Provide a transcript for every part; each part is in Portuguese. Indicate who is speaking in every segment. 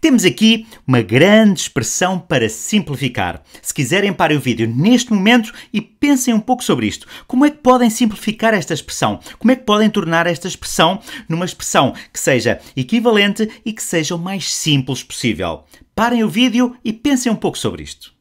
Speaker 1: Temos aqui uma grande expressão para simplificar. Se quiserem, parem o vídeo neste momento e pensem um pouco sobre isto. Como é que podem simplificar esta expressão? Como é que podem tornar esta expressão numa expressão que seja equivalente e que seja o mais simples possível? Parem o vídeo e pensem um pouco sobre isto.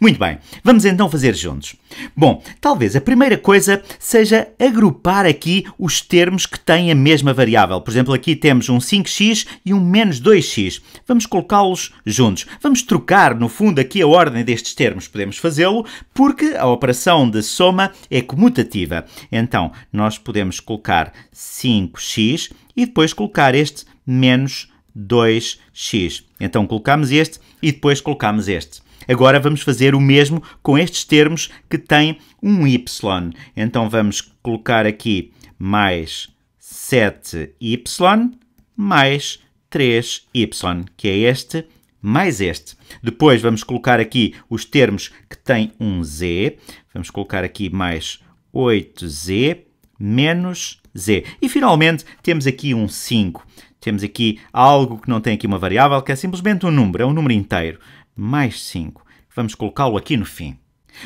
Speaker 1: Muito bem, vamos então fazer juntos. Bom, talvez a primeira coisa seja agrupar aqui os termos que têm a mesma variável. Por exemplo, aqui temos um 5x e um menos 2x. Vamos colocá-los juntos. Vamos trocar, no fundo, aqui a ordem destes termos. Podemos fazê-lo porque a operação de soma é comutativa. Então, nós podemos colocar 5x e depois colocar este menos 2x. Então, colocamos este e depois colocamos este. Agora vamos fazer o mesmo com estes termos que têm um y. Então vamos colocar aqui mais 7y mais 3y, que é este mais este. Depois vamos colocar aqui os termos que têm um z. Vamos colocar aqui mais 8z menos z. E finalmente temos aqui um 5. Temos aqui algo que não tem aqui uma variável, que é simplesmente um número, é um número inteiro mais 5. Vamos colocá-lo aqui no fim.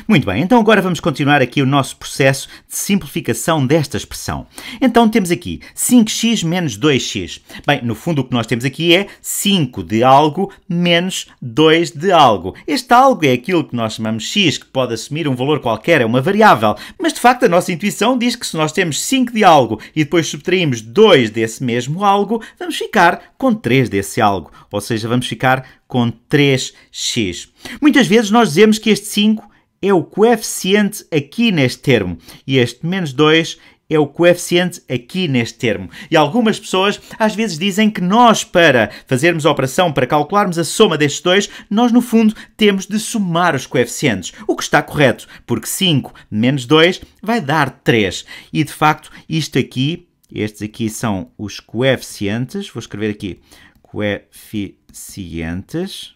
Speaker 1: Muito bem, então agora vamos continuar aqui o nosso processo de simplificação desta expressão. Então temos aqui 5x menos 2x. Bem, no fundo o que nós temos aqui é 5 de algo menos 2 de algo. Este algo é aquilo que nós chamamos x, que pode assumir um valor qualquer, é uma variável. Mas de facto a nossa intuição diz que se nós temos 5 de algo e depois subtraímos 2 desse mesmo algo, vamos ficar com 3 desse algo. Ou seja, vamos ficar com 3x. Muitas vezes nós dizemos que este 5 é o coeficiente aqui neste termo. E este menos 2 é o coeficiente aqui neste termo. E algumas pessoas às vezes dizem que nós, para fazermos a operação, para calcularmos a soma destes dois, nós no fundo temos de somar os coeficientes, o que está correto, porque 5 menos 2 vai dar 3. E de facto, isto aqui, estes aqui são os coeficientes, vou escrever aqui coeficientes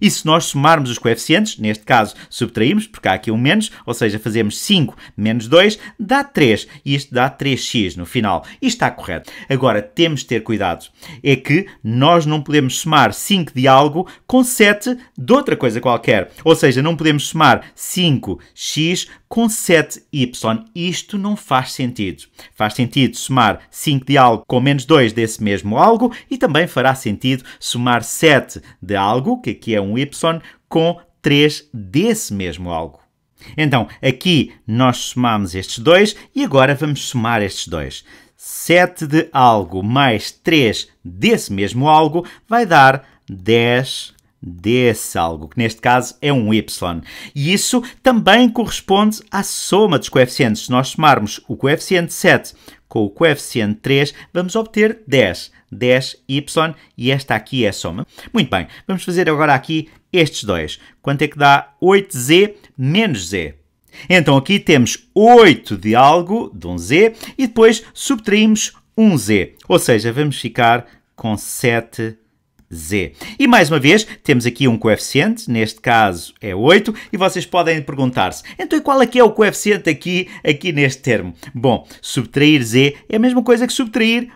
Speaker 1: e se nós somarmos os coeficientes, neste caso subtraímos, porque há aqui um menos, ou seja, fazemos 5 menos 2, dá 3. E isto dá 3x no final. E está correto. Agora, temos de ter cuidado. É que nós não podemos somar 5 de algo com 7 de outra coisa qualquer. Ou seja, não podemos somar 5x com 7y. Isto não faz sentido. Faz sentido somar 5 de algo com menos 2 desse mesmo algo e também fará sentido somar 7 de algo, que aqui é um y, com 3 desse mesmo algo. Então, aqui nós somamos estes dois e agora vamos somar estes dois. 7 de algo mais 3 desse mesmo algo vai dar 10 desse algo, que neste caso é um y. E isso também corresponde à soma dos coeficientes. Se nós somarmos o coeficiente 7 com o coeficiente 3, vamos obter 10. 10y e esta aqui é a soma. Muito bem, vamos fazer agora aqui estes dois. Quanto é que dá 8z menos z? Então aqui temos 8 de algo, de um z, e depois subtraímos um z. Ou seja, vamos ficar com 7 Z. E mais uma vez, temos aqui um coeficiente, neste caso é 8, e vocês podem perguntar-se, então qual é que é o coeficiente aqui, aqui neste termo? Bom, subtrair Z é a mesma coisa que subtrair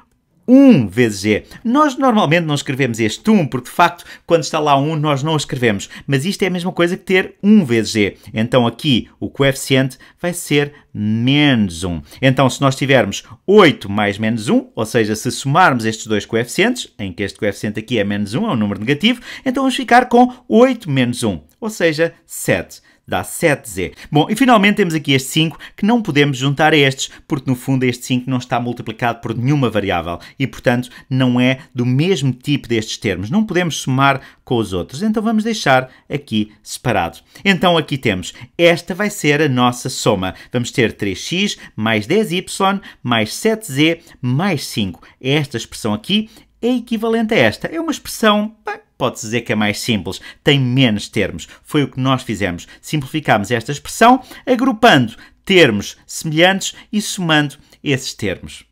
Speaker 1: 1 vezes G. Nós normalmente não escrevemos este 1, porque de facto, quando está lá 1, nós não o escrevemos. Mas isto é a mesma coisa que ter 1 vezes G. Então aqui o coeficiente vai ser menos 1. Então, se nós tivermos 8 mais menos 1, ou seja, se somarmos estes dois coeficientes, em que este coeficiente aqui é menos 1, é um número negativo, então vamos ficar com 8 menos 1, ou seja, 7 dá 7z. Bom, e finalmente temos aqui este 5 que não podemos juntar a estes, porque no fundo este 5 não está multiplicado por nenhuma variável e, portanto, não é do mesmo tipo destes termos. Não podemos somar com os outros, então vamos deixar aqui separado. Então aqui temos, esta vai ser a nossa soma. Vamos ter 3x mais 10y mais 7z mais 5. Esta expressão aqui é equivalente a esta. É uma expressão pode-se dizer que é mais simples, tem menos termos. Foi o que nós fizemos. Simplificámos esta expressão agrupando termos semelhantes e somando esses termos.